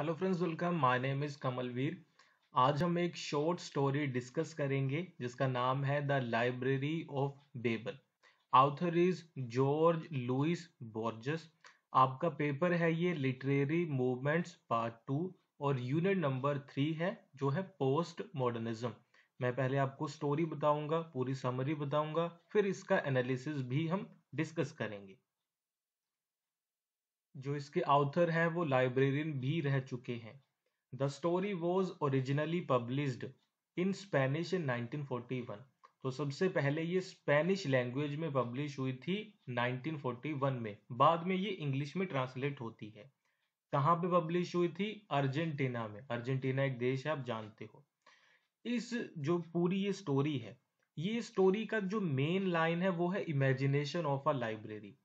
hello friends welcome my name is Kamalveer आज हम एक शॉर्ट स्टोरी डिस्कस करेंगे जिसका नाम है the Library of Babel author is Jorge Luis Borges आपका पेपर है ये लिटरेरी मूवमेंट्स पार्ट टू और यूनिट नंबर थ्री है जो है पोस्ट मॉडर्निज्म मैं पहले आपको स्टोरी बताऊंगा पूरी समरी बताऊंगा फिर इसका एनालिसिस भी हम डिस्कस करेंगे जो इसके ऑथर हैं वो लाइब्रेरियन भी रह चुके हैं the story was originally published in Spanish in 1941 तो सबसे पहले ये स्पेनिश लैंग्वेज में पब्लिश हुई थी 1941 में बाद में ये इंग्लिश में ट्रांसलेट होती है कहाँ पे पब्लिश हुई थी अर्जेंटीना में अर्जेंटीना एक देश है आप जानते हो इस जो पूरी ये स्टोरी है ये स्टोरी का जो मेन लाइन है वो है इमेजिनेशन ऑफ अ लाइब्रेरी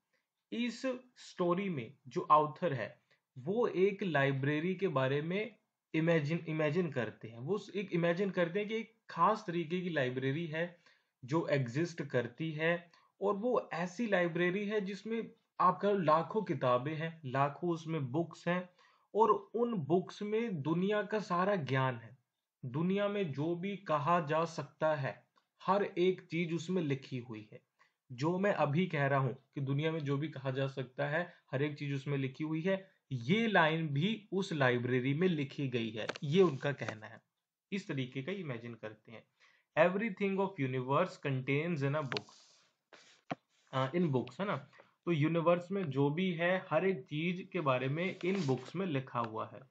इस स्टोरी में जो आउथर है वो एक लाइब्रेरी के बारे में इमेजिन इमेजिन करते हैं वो एक इमेजिन करते हैं कि एक खास तरीके की लाइब्रेरी है जो एग्जिस्ट करती है और वो ऐसी लाइब्रेरी है जिसमें आपका लाखों किताबें हैं लाखों उसमें बुक्स हैं और उन बुक्स में दुनिया का सारा ज्ञान है दुनिया में जो भी कहा जा सकता है हर एक चीज उसमें लिखी हुई है जो मैं अभी कह रहा हूं कि दुनिया में जो भी कहा जा सकता है हर एक चीज उसमें लिखी हुई है ये लाइन भी उस लाइब्रेरी में लिखी गई है ये उनका कहना है इस तरीके का इमेजिन करते हैं everything of universe contains in a book in books है ना तो यूनिवर्स में जो भी है हर एक चीज के बारे में इन बुक्स में लिखा हुआ है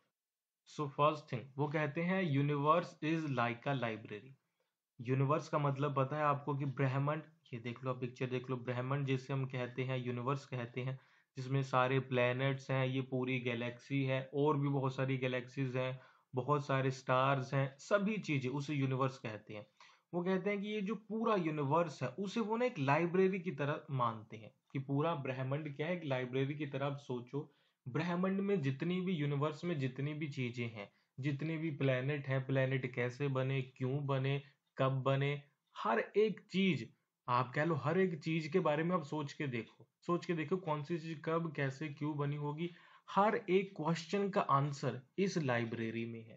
सो फर्स्ट थिंग वो कहते हैं universe is like a library universe का मतलब पता है आपको कि ब्रह्मांड ये देख लो पिक्चर देख लो ब्रह्मांड जिसे हम कहते हैं यूनिवर्स कहते हैं जिसमें सारे प्लैनेट्स हैं ये पूरी गैलेक्सी है और भी बहुत सारी गैलेक्सीज हैं बहुत सारे स्टार्स हैं सभी चीज़ें उसे यूनिवर्स कहते हैं वो कहते हैं कि ये जो पूरा यूनिवर्स है उसे वो ना एक लाइब्रेरी की तरह मानते हैं कि पूरा ब्रह्मांड क्या है एक लाइब्रेरी की तरह आप सोचो ब्रह्मांड में जितनी भी यूनिवर्स में जितनी भी चीज़ें हैं जितने भी प्लैनेट हैं प्लैनेट कैसे बने क्यों बने कब बने हर एक चीज़ आप कह लो हर एक चीज के बारे में आप सोच के देखो सोच के देखो कौन सी चीज कब कैसे क्यों बनी होगी हर एक क्वेश्चन का आंसर इस लाइब्रेरी में है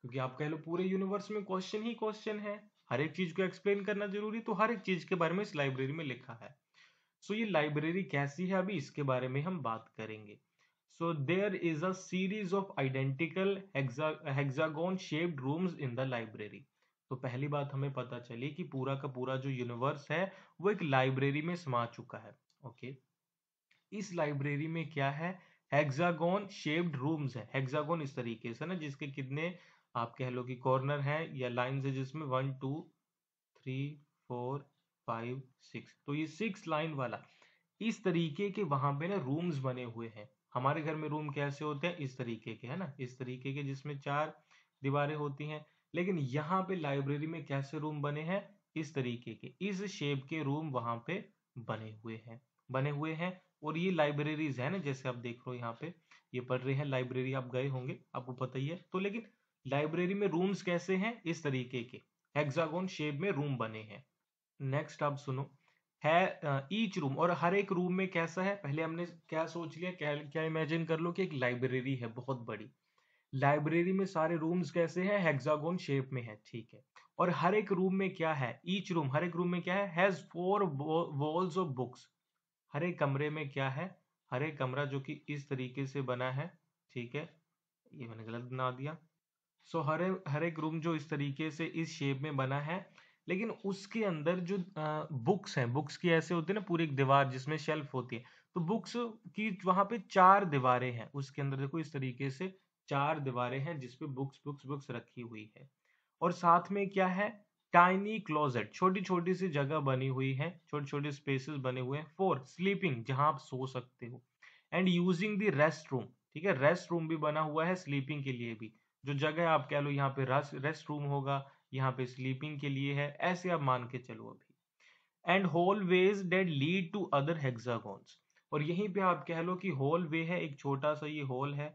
क्योंकि आप कह लो पूरे यूनिवर्स में क्वेश्चन ही क्वेश्चन है हर एक चीज को एक्सप्लेन करना जरूरी तो हर एक चीज के बारे में इस लाइब्रेरी में लिखा है सो so, ये लाइब्रेरी कैसी है अभी इसके बारे में हम बात करेंगे so there is a series of identical hexagon shaped rooms in the library तो पहली बात हमें पता चली कि पूरा का पूरा जो यूनिवर्स है वो एक लाइब्रेरी में समा चुका है ओके इस लाइब्रेरी में क्या है हेक्सागोन शेप्ड रूम्स है हेक्सागोन इस तरीके से ना जिसके कितने आप कह लो कि कॉर्नर है या लाइन है जिसमें one two three four five six तो ये सिक्स लाइन वाला इस तरीके के वहां पे ना रूम्स बने हुए हैं हमारे घर में रूम कैसे होते हैं इस तरीके के है ना इस तरीके के जिसमें चार दीवारें होती हैं लेकिन यहाँ पे लाइब्रेरी में कैसे रूम बने हैं इस तरीके के इस शेप के रूम वहां पे बने हुए हैं बने हुए हैं और ये लाइब्रेरीज है ना जैसे आप देख रहे हो यहाँ पे ये पढ़ रहे हैं लाइब्रेरी आप गए होंगे आपको पता ही है तो लेकिन लाइब्रेरी में रूम्स कैसे हैं इस तरीके के हेक्सागोन शेप में रूम बने हैं नेक्स्ट आप सुनो है ईच रूम और हर एक रूम में कैसा है पहले हमने क्या सोच लिया क्या क्या इमेजिन कर लो कि एक लाइब्रेरी है बहुत बड़ी लाइब्रेरी में सारे रूम्स कैसे हैं हेक्सागोन शेप में है ठीक है और हर एक रूम में क्या है ईच रूम हर एक रूम में क्या है has four walls of books हर एक कमरे में क्या है हर एक कमरा जो कि इस तरीके से बना है ठीक है ये मैंने गलत बना दिया सो हर हर एक रूम जो इस तरीके से इस शेप में बना है लेकिन उसके अंदर जो आ, बुक्स हैं बुक्स की ऐसे होती है ना पूरी एक दीवार जिसमें शेल्फ होती है तो बुक्स की वहां पे चार दीवारें हैं उसके अंदर देखो इस तरीके से चार दीवारें हैं जिसपे बुक्स बुक्स बुक्स रखी हुई है और साथ में क्या है टाइनी क्लोजेट छोटी छोटी सी जगह बनी हुई है छोटे छोटे स्पेसेस बने हुए हैं फोर स्लीपिंग जहां आप सो सकते हो and using the rest room ठीक है रेस्ट रूम भी बना हुआ है स्लीपिंग के लिए भी जो जगह आप कह लो यहाँ पे रेस्ट रूम होगा यहाँ पे स्लीपिंग के लिए है ऐसे आप मान के चलो अभी and hallways that lead to other hexagons और यहीं पे आप कह लो कि होल वे है एक छोटा सा ये होल है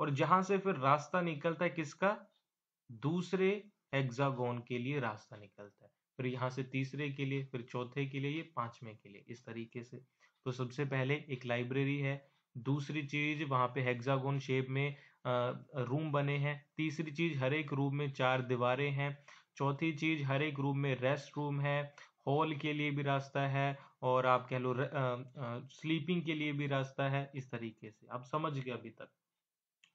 और जहां से फिर रास्ता निकलता है किसका दूसरे हेक्सागोन के लिए रास्ता निकलता है फिर यहाँ से तीसरे के लिए फिर चौथे के लिए ये पांचवें के लिए इस तरीके से तो सबसे पहले एक लाइब्रेरी है दूसरी चीज वहां पे हेक्सागोन शेप में रूम बने हैं तीसरी चीज हर एक रूम में चार दीवारें हैं चौथी चीज हर एक रूम में रेस्ट रूम है हॉल के लिए भी रास्ता है और आप कह लो स्लीपिंग के लिए भी रास्ता है इस तरीके से आप समझ गए अभी तक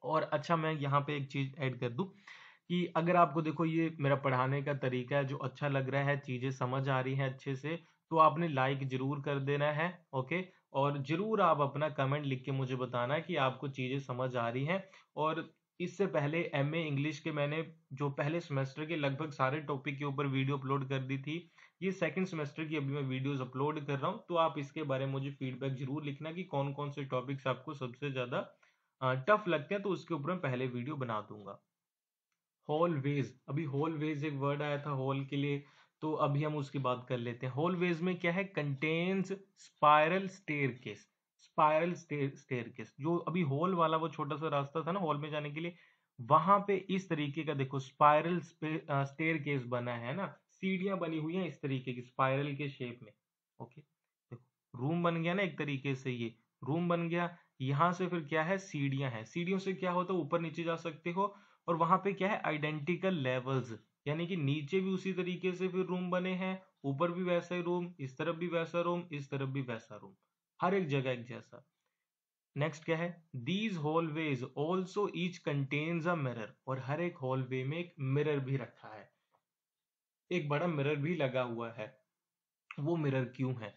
और अच्छा मैं यहाँ पे एक चीज़ ऐड कर दूँ कि अगर आपको देखो ये मेरा पढ़ाने का तरीका है जो अच्छा लग रहा है चीज़ें समझ आ रही हैं अच्छे से तो आपने लाइक जरूर कर देना है ओके और जरूर आप अपना कमेंट लिख के मुझे बताना कि आपको चीज़ें समझ आ रही हैं और इससे पहले एम ए इंग्लिश के मैंने जो पहले सेमेस्टर के लगभग सारे टॉपिक के ऊपर वीडियो अपलोड कर दी थी ये सेकंड सेमेस्टर की अभी मैं वीडियोस अपलोड कर रहा हूँ तो आप इसके बारे में मुझे फीडबैक जरूर लिखना कि कौन कौन से टॉपिक्स आपको सबसे ज़्यादा टफ लगते हैं तो उसके ऊपर मैं पहले वीडियो बना दूंगा होल वेज अभी होल वेज एक वर्ड आया था होल के लिए तो अभी हम उसकी बात कर लेते हैं होल वेज में क्या है contains spiral staircase spiral staircase जो अभी होल वाला वो छोटा सा रास्ता था ना होल में जाने के लिए वहां पे इस तरीके का देखो स्पायरल स्टेयर केस बना है ना सीढ़ियां बनी हुई हैं इस तरीके की स्पायरल के शेप में ओके देखो रूम बन गया ना एक तरीके से ये रूम बन गया यहां से फिर क्या है सीढ़ियां हैं सीढ़ियों से क्या होता है ऊपर नीचे जा सकते हो और वहां पे क्या है आइडेंटिकल लेवल्स यानी कि नीचे भी उसी तरीके से फिर रूम बने हैं ऊपर भी वैसा ही रूम इस तरफ भी वैसा रूम इस तरफ भी वैसा रूम हर एक जगह एक जैसा नेक्स्ट क्या है these hallways also each contains a mirror और हर एक हॉलवे में एक मिरर भी रखा है एक बड़ा मिरर भी लगा हुआ है वो मिरर क्यों है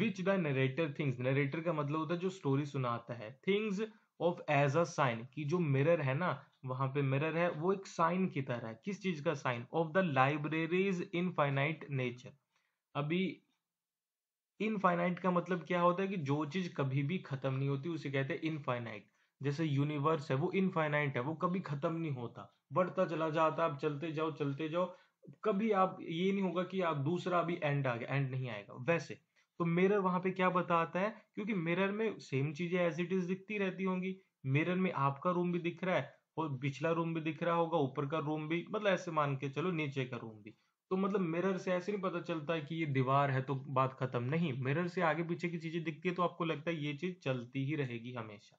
which the narrator thinks narrator का मतलब होता है जो स्टोरी सुनाता है thinks of as a sign कि जो मिरर है ना वहां पे मिरर है वो एक साइन की तरह है किस चीज का sign of the library's infinite nature अभी इनफाइनाइट का मतलब क्या होता है कि जो चीज कभी भी खत्म नहीं होती उसे कहते हैं इनफाइनाइट जैसे यूनिवर्स है वो इनफाइनाइट है वो कभी खत्म नहीं होता बढ़ता चला जाता आप चलते जाओ चलते जाओ कभी आप ये नहीं होगा कि आप दूसरा अभी एंड आ गया एंड नहीं आएगा वैसे तो मिरर वहां पे क्या बताता है क्योंकि मिरर में सेम चीजें एज इट इज दिखती रहती होंगी मिरर में आपका रूम भी दिख रहा है और पिछला रूम भी दिख रहा होगा ऊपर का रूम भी मतलब ऐसे मान के चलो नीचे का रूम भी तो मतलब मिरर से ऐसे नहीं पता चलता है कि ये दीवार है तो बात खत्म नहीं मिरर से आगे पीछे की चीजें दिखती है तो आपको लगता है ये चीज चलती ही रहेगी हमेशा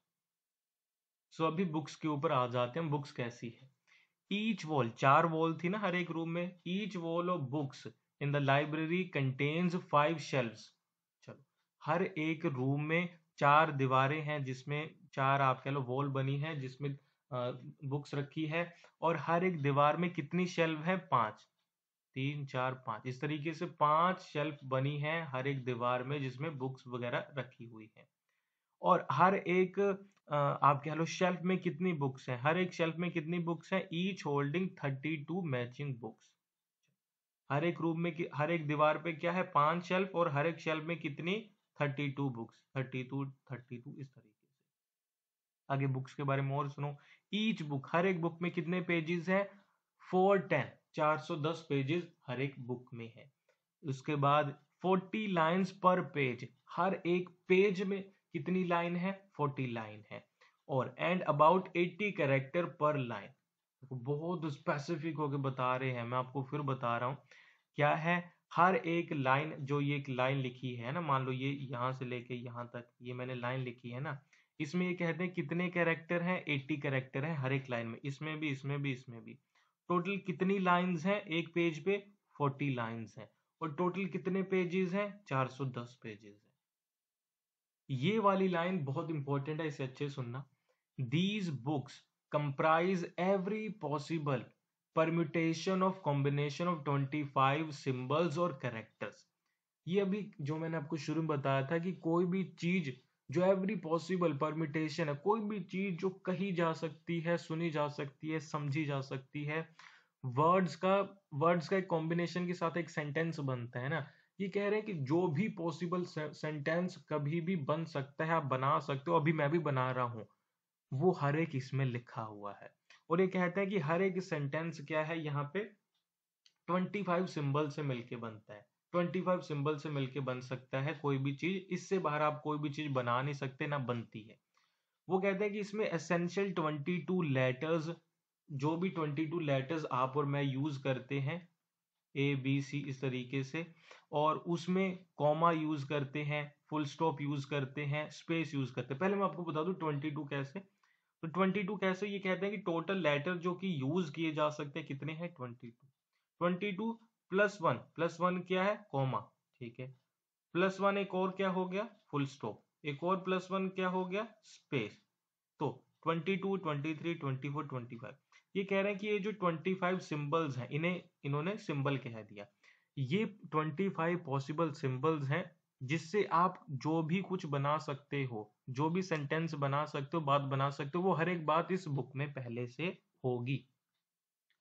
सो so, अभी बुक्स के ऊपर आ जाते हैं बुक्स कैसी है ईच वॉल चार वॉल थी ना हर एक रूम में each wall of books in the library contains five shelves हर एक रूम में चार दीवारें हैं जिसमें चार आप कह लो वॉल बनी है जिसमें बुक्स रखी है और हर एक दीवार में कितनी शेल्फ है पांच तीन चार पांच इस तरीके से पांच शेल्फ बनी है हर एक दीवार में जिसमें बुक्स वगैरह रखी हुई है और हर एक आप कह लो शेल्फ में कितनी बुक्स हैं हर एक शेल्फ में कितनी बुक्स हैं each holding thirty two matching books हर एक रूम में हर एक दीवार पे क्या है पांच शेल्फ और हर एक शेल्फ में कितनी thirty two books thirty two thirty two इस तरीके से आगे बुक्स के बारे में और सुनो ईच बुक हर एक बुक में कितने पेजेस है फोर टेन चार सौ दस पेजेस हर एक बुक में है उसके बाद फोर्टी लाइन्स पर पेज हर एक पेज में कितनी लाइन है फोर्टी लाइन है और and about eighty character per line बहुत स्पेसिफिक होकर बता रहे हैं मैं आपको फिर बता रहा हूँ क्या है हर एक लाइन जो ये एक लाइन लिखी है ना मान लो ये यहाँ से लेके यहाँ तक ये मैंने लाइन लिखी है ना इसमें ये कहते हैं कितने कैरेक्टर हैं एट्टी कैरेक्टर हैं हर एक लाइन में इसमें भी इसमें भी इसमें भी टोटल कितनी लाइंस हैं एक पेज पे फोर्टी लाइंस हैं और टोटल कितने पेजेस हैं दस पेजेस हैं ये वाली लाइन बहुत इंपॉर्टेंट है इसे अच्छे सुनना these books comprise every possible permutation of combination of twenty five symbols और करेक्टर्स ये अभी जो मैंने आपको शुरू में बताया था कि कोई भी चीज जो एवरी पॉसिबल परम्यूटेशन है कोई भी चीज जो कही जा सकती है सुनी जा सकती है समझी जा सकती है वर्ड्स का वर्ड्स का एक कॉम्बिनेशन के साथ एक सेंटेंस बनता है ना ये कह रहे हैं कि जो भी पॉसिबल सेंटेंस कभी भी बन सकता है आप बना सकते हो अभी मैं भी बना रहा हूँ वो हर एक इसमें लिखा हुआ है और ये कहते हैं कि हर एक सेंटेंस क्या है यहाँ पे 25 सिंबल से मिलके बनता है 25 सिंबल से मिलके बन सकता है कोई भी चीज इससे बाहर आप कोई भी चीज बना नहीं सकते ना बनती है वो कहते हैं कि इसमें एसेंशियल 22 लेटर्स जो भी 22 लेटर्स आप और मैं यूज करते हैं ए बी सी इस तरीके से और उसमें कॉमा यूज करते हैं फुल स्टॉप यूज करते हैं स्पेस यूज करते हैं पहले मैं आपको बता दूं टू कैसे तो 22 कैसे ये कहते हैं कि टोटल लेटर जो कि यूज किए जा सकते हैं कितने हैं 22 22 प्लस वन प्लस वन क्या है कॉमा ठीक है प्लस वन एक और क्या हो गया फुल स्टॉप एक और प्लस वन क्या हो गया स्पेस तो 22 23 24 25 ये कह रहे हैं कि ये जो 25 सिंबल्स हैं इन्हें इन्होंने सिंबल कह दिया ये ट्वेंटी फाइव पॉसिबल सिंबल्स हैं जिससे आप जो भी कुछ बना सकते हो जो भी सेंटेंस बना सकते हो बात बना सकते हो वो हर एक बात इस बुक में पहले से होगी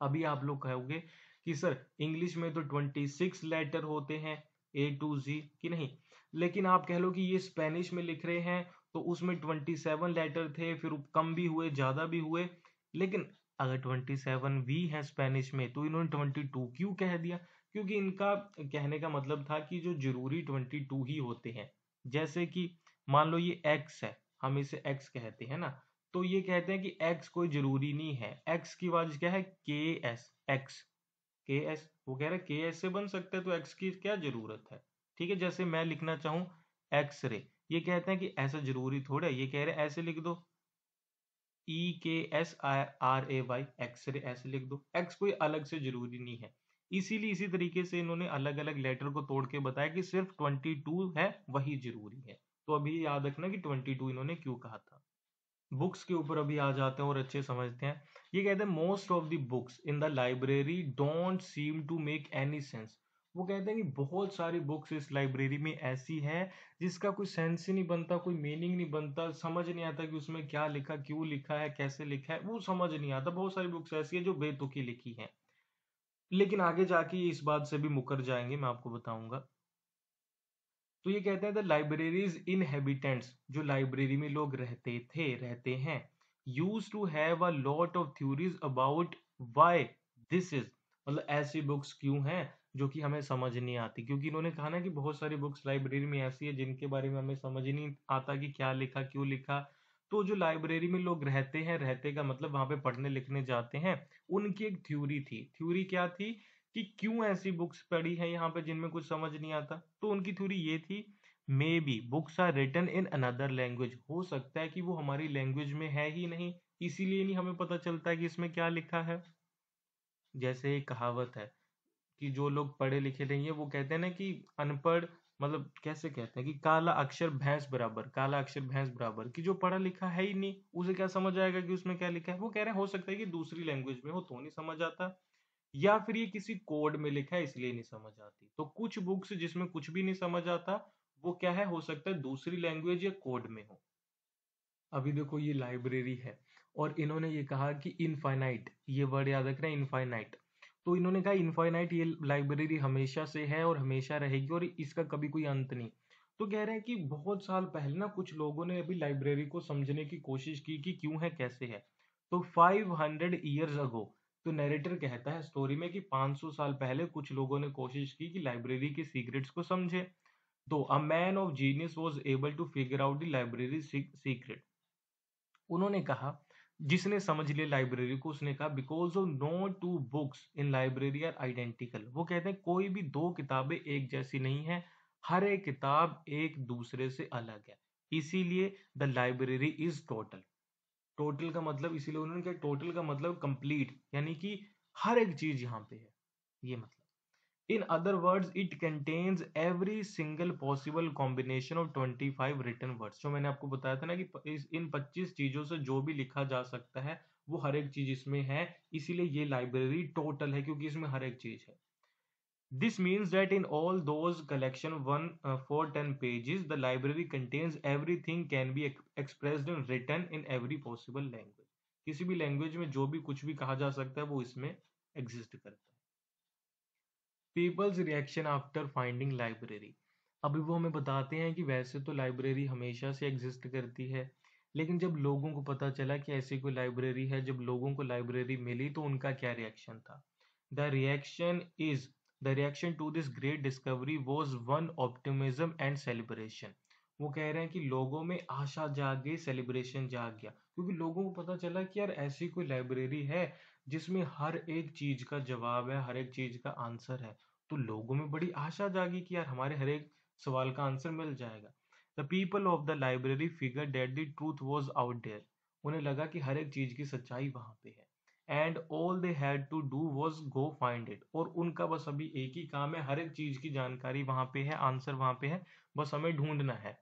अभी आप लोग कहोगे कि सर इंग्लिश में तो ट्वेंटी सिक्स लेटर होते हैं ए टू जी कि नहीं लेकिन आप कह लो कि ये स्पेनिश में लिख रहे हैं तो उसमें ट्वेंटी सेवन लेटर थे फिर कम भी हुए ज़्यादा भी हुए लेकिन अगर ट्वेंटी सेवन वी है स्पेनिश में तो इन्होंने ट्वेंटी टू क्यों कह दिया क्योंकि इनका कहने का मतलब था कि जो जरूरी ट्वेंटी टू ही होते हैं जैसे कि मान लो ये एक्स है हम इसे एक्स कहते हैं ना तो ये कहते हैं कि एक्स कोई जरूरी नहीं है एक्स की वजह क्या है के एस एक्स के एस वो कह रहे के एस से बन सकते हैं तो एक्स की क्या जरूरत है ठीक है जैसे मैं लिखना चाहूँ एक्स रे ये कहते हैं कि ऐसा जरूरी थोड़ा ये कह रहे हैं ऐसे लिख दो E K S R A Y X ray ऐसे लिख दो एक्स कोई अलग से जरूरी नहीं है इसीलिए इसी तरीके से इन्होंने अलग अलग लेटर को तोड़ के बताया कि सिर्फ 22 है वही जरूरी है तो अभी याद रखना कि 22 इन्होंने क्यों कहा था बुक्स के ऊपर अभी आ जाते हैं और अच्छे समझते हैं ये कहते हैं most of the books in the library don't seem to make any sense वो कहते हैं कि बहुत सारी बुक्स इस लाइब्रेरी में ऐसी हैं जिसका कोई सेंस ही नहीं बनता कोई मीनिंग नहीं बनता समझ नहीं आता कि उसमें क्या लिखा क्यों लिखा है कैसे लिखा है वो समझ नहीं आता बहुत सारी बुक्स ऐसी है जो बेतुकी लिखी हैं लेकिन आगे जाके इस बात से भी मुकर जाएंगे मैं आपको बताऊंगा तो ये कहते हैं द लाइब्रेरीज इनहेबिटेंट्स जो लाइब्रेरी में लोग रहते थे रहते हैं used to have a lot of theories about why this is मतलब ऐसी बुक्स क्यों हैं जो कि हमें समझ नहीं आती क्योंकि इन्होंने कहा ना कि बहुत सारी बुक्स लाइब्रेरी में ऐसी है जिनके बारे में हमें समझ नहीं आता कि क्या लिखा क्यों लिखा तो जो लाइब्रेरी में लोग रहते हैं रहते का मतलब वहां पे पढ़ने लिखने जाते हैं उनकी एक थ्योरी थी थ्योरी क्या थी कि क्यों ऐसी बुक्स पढ़ी है यहाँ पे जिनमें कुछ समझ नहीं आता तो उनकी थ्योरी ये थी may be books are written in another language हो सकता है कि वो हमारी लैंग्वेज में है ही नहीं इसीलिए नहीं हमें पता चलता है कि इसमें क्या लिखा है जैसे एक कहावत है कि जो लोग पढ़े लिखे नहीं है वो कहते हैं ना कि अनपढ़ मतलब कैसे कहते हैं कि काला अक्षर भैंस बराबर काला अक्षर भैंस बराबर कि जो पढ़ा लिखा है ही नहीं उसे क्या समझ आएगा कि उसमें क्या लिखा है वो कह रहे हैं हो सकता है कि दूसरी लैंग्वेज में हो तो नहीं समझ आता या फिर ये किसी कोड में लिखा है इसलिए नहीं समझ आती तो कुछ बुक्स जिसमें कुछ भी नहीं समझ आता वो क्या है हो सकता है दूसरी लैंग्वेज या कोड में हो अभी देखो ये लाइब्रेरी है और इन्होंने ये कहा कि इनफाइनाइट ये वर्ड याद रखना इनफाइनाइट तो इन्होंने कहा इनफाइनाइट ये लाइब्रेरी हमेशा से है और हमेशा रहेगी और इसका कभी कोई अंत नहीं तो कह रहे हैं कि बहुत साल पहले ना कुछ लोगों ने अभी लाइब्रेरी को समझने की कोशिश की कि क्यों है कैसे है तो 500 हंड्रेड ईयर्स अगो तो नरेटर कहता है स्टोरी में कि 500 साल पहले कुछ लोगों ने कोशिश की कि लाइब्रेरी के सीक्रेट्स को समझे तो a man of genius was able to figure out the library secret उन्होंने कहा जिसने समझ लिया लाइब्रेरी को उसने कहा because of no two books in library are identical वो कहते हैं कोई भी दो किताबें एक जैसी नहीं है हर एक किताब एक दूसरे से अलग है इसीलिए the library is total total का मतलब इसीलिए उन्होंने कहा टोटल का मतलब कंप्लीट यानी कि हर एक चीज यहाँ पे है ये मतलब in other words it contains every single possible combination of twenty five written words जो मैंने आपको बताया था ना कि इन पच्चीस चीजों से जो भी लिखा जा सकता है वो हर एक चीज इसमें है इसीलिए ये लाइब्रेरी टोटल है क्योंकि इसमें हर एक चीज है this means that in all those collection one four ten pages the library contains everything can be express in written in every possible language किसी भी लैंग्वेज में जो भी कुछ भी कहा जा सकता है वो इसमें एग्जिस्ट करता है people's reaction after finding library अभी वो हमें बताते हैं कि वैसे तो लाइब्रेरी हमेशा से एग्जिस्ट करती है लेकिन जब लोगों को पता चला कि ऐसी कोई लाइब्रेरी है जब लोगों को लाइब्रेरी मिली तो उनका क्या रिएक्शन था the reaction is the reaction to this great discovery was one optimism and celebration वो कह रहे हैं कि लोगों में आशा जाग गई सेलिब्रेशन जाग गया क्योंकि लोगों को पता चला कि यार ऐसी कोई लाइब्रेरी है जिसमें हर एक चीज का जवाब है हर एक चीज का आंसर है तो लोगों में बड़ी आशा जागी कि यार हमारे हर एक सवाल का आंसर मिल जाएगा the people of the library figure that the truth was out there उन्हें लगा कि हर एक चीज की सच्चाई वहां पे है and all they had to do was go find it और उनका बस अभी एक ही काम है हर एक चीज की जानकारी वहां पे है आंसर वहां पे है बस हमें ढूंढना है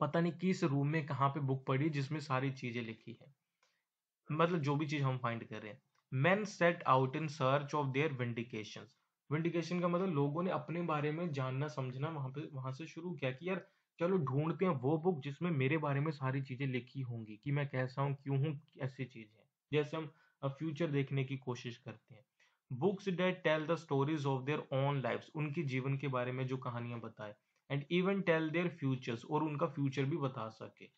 पता नहीं किस रूम में कहाँ पे बुक पड़ी जिसमें सारी चीजें लिखी है मतलब जो भी चीज हम फाइंड कर रहे हैं men set out in search of their vindication vindication का मतलब लोगों ने अपने बारे में जानना समझना वहां पे वहां से शुरू किया कि यार चलो ढूंढते हैं वो बुक जिसमें मेरे बारे में सारी चीजें लिखी होंगी कि मैं कैसा हूँ क्यों हूँ ऐसी चीजें जैसे हम फ्यूचर देखने की कोशिश करते हैं books that tell the stories of their own life उनके जीवन के बारे में जो कहानियां बताए and even tell their futures और उनका फ्यूचर भी बता सके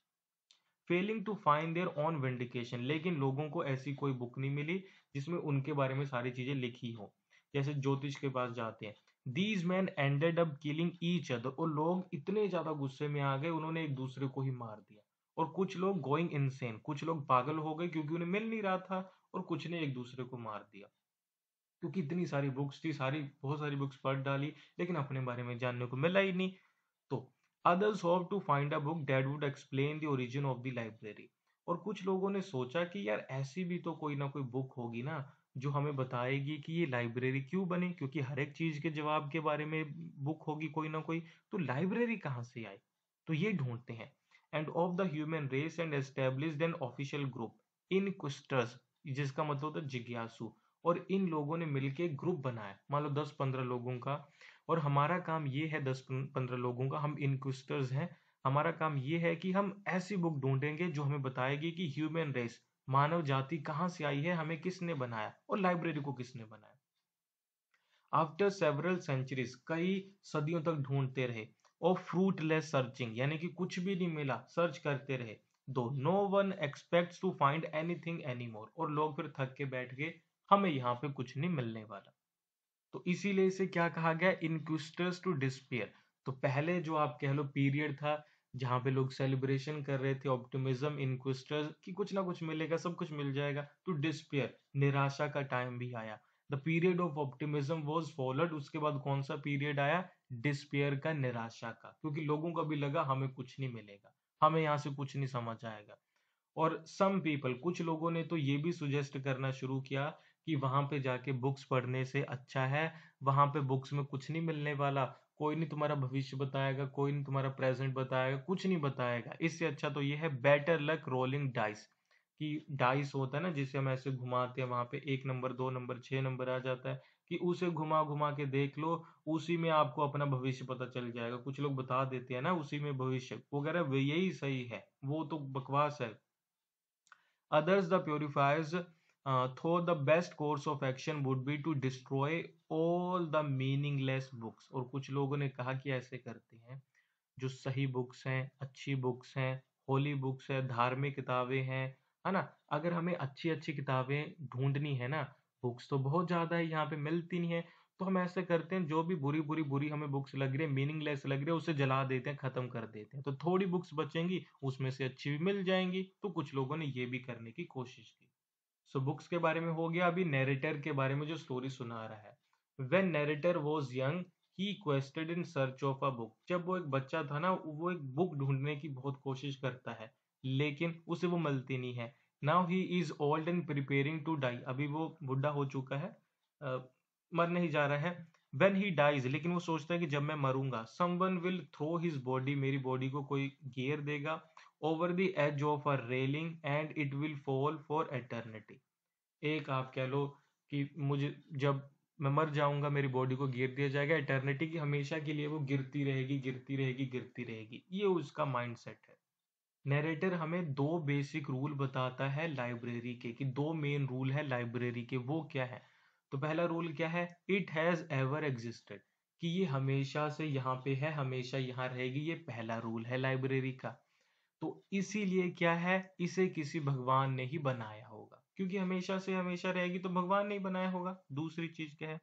failing to find their own vindication लेकिन लोगों को ऐसी कोई बुक नहीं मिली जिसमें उनके बारे में सारी चीजें लिखी हो जैसे ज्योतिष के पास जाते हैं these men ended up killing each other और लोग इतने ज्यादा गुस्से में आ गए उन्होंने एक दूसरे को ही मार दिया और कुछ लोग गोइंग इनसेन कुछ लोग पागल हो गए क्योंकि उन्हें मिल नहीं रहा था और कुछ ने एक दूसरे को मार दिया क्योंकि इतनी सारी बुक्स थी सारी बहुत सारी बुक्स पढ़ डाली लेकिन अपने बारे में जानने को मिला ही नहीं others hoped to find a book that would explain the origin of the library और कुछ लोगों ने सोचा कि यार ऐसी भी तो कोई ना कोई बुक होगी ना जो हमें बताएगी कि ये लाइब्रेरी क्यों बनी क्योंकि हर एक चीज के जवाब के बारे में बुक होगी कोई ना कोई तो लाइब्रेरी कहाँ से आई तो ये ढूंढते हैं end of the human race and establish an official group in कुस्टर्स जिसका मतलब होता है जिज्ञासु और इन लोगों ने मिलकर ग्रुप बनाया मान लो दस पंद्रह लोगों का और हमारा काम ये है दस पंद्रह लोगों का हम इनक्विस्टर्स हैं हमारा काम ये है कि हम ऐसी बुक ढूंढेंगे जो हमें बताएगी कि ह्यूमन रेस मानव जाति कहाँ से आई है हमें किसने बनाया और लाइब्रेरी को किसने बनाया आफ्टर सेवरल सेंचुरीज कई सदियों तक ढूंढते रहे और फ्रूटलेस सर्चिंग यानी कि कुछ भी नहीं मिला सर्च करते रहे though no one expect to find anything any more और लोग फिर थक के बैठ गए हमें यहाँ पे कुछ नहीं मिलने वाला तो इसीलिए इसे क्या कहा गया इनक्विस्टर्स टू डिस्पेयर तो पहले जो आप कह लो पीरियड था जहां पे लोग सेलिब्रेशन कर रहे थे ऑप्टिमिज्म इनक्विस्टर्स कि कुछ ना कुछ मिलेगा सब कुछ मिल जाएगा टू तो डिस्पेयर निराशा का टाइम भी आया the period of optimism was followed उसके बाद कौन सा पीरियड आया डिस्पेयर का निराशा का क्योंकि लोगों का भी लगा हमें कुछ नहीं मिलेगा हमें यहाँ से कुछ नहीं समझ आएगा और सम पीपल कुछ लोगों ने तो ये भी सुजेस्ट करना शुरू किया कि वहाँ पे जाके बुक्स पढ़ने से अच्छा है वहाँ पे बुक्स में कुछ नहीं मिलने वाला कोई नहीं तुम्हारा भविष्य बताएगा कोई नहीं तुम्हारा प्रेजेंट बताएगा कुछ नहीं बताएगा इससे अच्छा तो ये है बेटर लक रोलिंग डाइस कि डाइस होता है ना जिसे हम ऐसे घुमाते हैं वहाँ पे एक नंबर दो नंबर छः नंबर आ जाता है कि उसे घुमा घुमा के देख लो उसी में आपको अपना भविष्य पता चल जाएगा कुछ लोग बता देते हैं ना उसी में भविष्य वो कह यही सही है वो तो बकवास है others the purifiers thought the best course of action would be to destroy all the meaningless books और कुछ लोगों ने कहा कि ऐसे करते हैं जो सही बुक्स हैं अच्छी बुक्स हैं होली बुक्स है धार्मिक किताबें हैं है ना अगर हमें अच्छी अच्छी किताबें ढूंढनी है ना बुक्स तो बहुत ज़्यादा है यहाँ पे मिलती नहीं है तो हम ऐसे करते हैं जो भी बुरी बुरी बुरी हमें बुक्स लग रही है मीनिंगलेस लग रही है उसे जला देते हैं ख़त्म कर देते हैं तो थोड़ी बुक्स बचेंगी उसमें से अच्छी भी मिल जाएंगी तो कुछ लोगों ने ये भी करने की कोशिश की सो so, बुक्स के बारे में हो गया अभी नेरेटर के बारे में जो स्टोरी सुना रहा है when narrator was young he quested in search of a book जब वो एक बच्चा था ना वो एक बुक ढूंढने की बहुत कोशिश करता है लेकिन उसे वो मिलती नहीं है now he is old and preparing to die अभी वो बुढ़ा हो चुका है आ, मरने ही जा रहा है वेन ही डाइज लेकिन वो सोचता है कि जब मैं मरूंगा someone will throw his body मेरी बॉडी को कोई गेयर देगा over the edge of a railing and it will fall for eternity एक आप कह लो कि मुझे जब मैं मर जाऊंगा मेरी बॉडी को गिर दिया जाएगा एटर्निटी की हमेशा के लिए वो गिरती रहेगी गिरती रहेगी गिरती रहेगी ये उसका माइंडसेट है नरेटर हमें दो बेसिक रूल बताता है लाइब्रेरी के कि दो मेन रूल है लाइब्रेरी के वो क्या है तो पहला रूल क्या है इट हैज एवर एग्जिस्टेड कि ये हमेशा से यहाँ पे है हमेशा यहाँ रहेगी ये पहला रूल है लाइब्रेरी का तो इसीलिए क्या है इसे किसी भगवान ने ही बनाया होगा क्योंकि हमेशा से हमेशा रहेगी तो भगवान ने ही बनाया होगा दूसरी चीज क्या है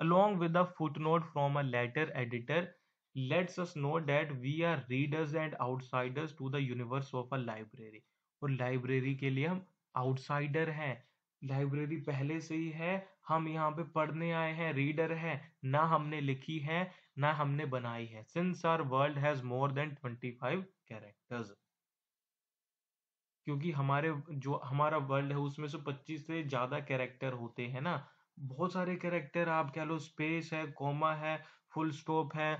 along with footnote from a later editor lets us know that we are readers and outsiders to the universe of a library और लाइब्रेरी के लिए हम आउटसाइडर हैं लाइब्रेरी पहले से ही है हम यहाँ पे पढ़ने आए हैं रीडर हैं ना हमने लिखी है ना हमने बनाई है since our world has more than five characters क्योंकि हमारे जो हमारा वर्ल्ड है उसमें से पच्चीस से ज़्यादा कैरेक्टर होते हैं ना बहुत सारे कैरेक्टर आप कह लो स्पेस है कॉमा है फुल स्टॉप है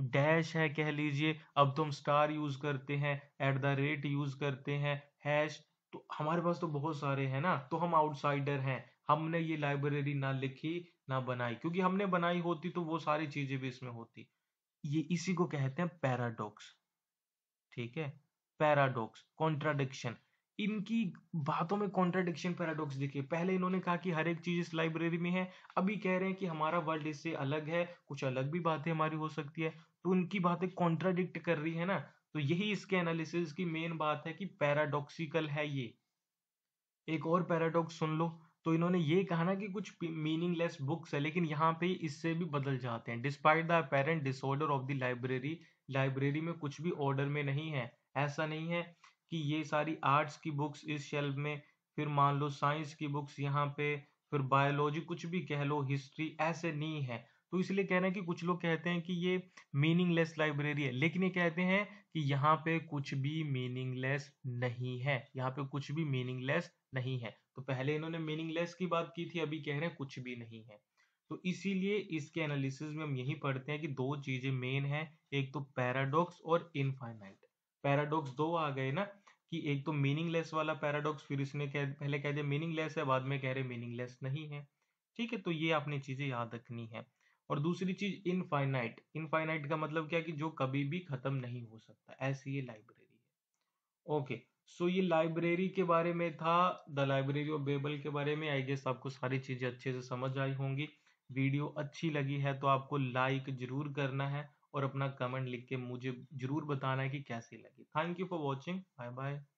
डैश है कह लीजिए अब तो हम स्टार यूज करते हैं एट द रेट यूज करते हैं हैश तो हमारे पास तो बहुत सारे हैं ना तो हम आउटसाइडर हैं हमने ये लाइब्रेरी ना लिखी ना बनाई क्योंकि हमने बनाई होती तो वो सारी चीजें भी इसमें होती ये इसी को कहते हैं पैराडॉक्स ठीक है पैराडॉक्स कॉन्ट्राडिक्शन इनकी बातों में कॉन्ट्राडिक्शन पैराडॉक्स देखिए पहले इन्होंने कहा कि हर एक चीज इस लाइब्रेरी में है अभी कह रहे हैं कि हमारा वर्ल्ड इससे अलग है कुछ अलग भी बातें हमारी हो सकती है तो उनकी बातें कॉन्ट्राडिक्ट कर रही है ना तो यही इसके एनालिसिस की मेन बात है कि पैराडॉक्सिकल है ये एक और पैराडॉक्स सुन लो तो इन्होंने ये कहा ना कि कुछ मीनिंगलेस बुक्स है लेकिन यहाँ पे इससे भी बदल जाते हैं despite the apparent disorder of the library library में कुछ भी ऑर्डर में नहीं है ऐसा नहीं है कि ये सारी आर्ट्स की बुक्स इस शेल्फ में फिर मान लो साइंस की बुक्स यहाँ पे फिर बायोलॉजी कुछ भी कह लो हिस्ट्री ऐसे नहीं है तो इसलिए कह रहे हैं कि कुछ लोग कहते हैं कि ये मीनिंगलेस लाइब्रेरी है लेकिन ये कहते हैं कि यहाँ पे कुछ भी मीनिंगलेस नहीं है यहाँ पे कुछ भी मीनिंगलेस नहीं है तो पहले इन्होंने मीनिंगलेस की बात की थी अभी कह रहे हैं कुछ भी नहीं है तो इसीलिए इसके एनालिसिस में हम यही पढ़ते हैं कि दो चीजें मेन है एक तो पैराडॉक्स और इनफाइनाइट पैराडॉक्स दो आ गए ना कि एक तो मीनिंगलेस वाला पैराडॉक्स फिर इसने कह, पहले कह दिया मीनिंगलेस है बाद में कह रहे मीनिंगलेस नहीं है ठीक है तो ये आपने चीजें याद रखनी है और दूसरी चीज इनफाइनाइट इनफाइनाइट का मतलब क्या कि जो कभी भी खत्म नहीं हो सकता ऐसी ये लाइब्रेरी है ओके सो ये लाइब्रेरी के बारे में था द लाइब्रेरी ऑफ बेबल के बारे में आई गेस आपको सारी चीजें अच्छे से समझ आई होंगी वीडियो अच्छी लगी है तो आपको लाइक जरूर करना है और अपना कमेंट लिख के मुझे ज़रूर बताना है कि कैसी लगी thank you for watching bye bye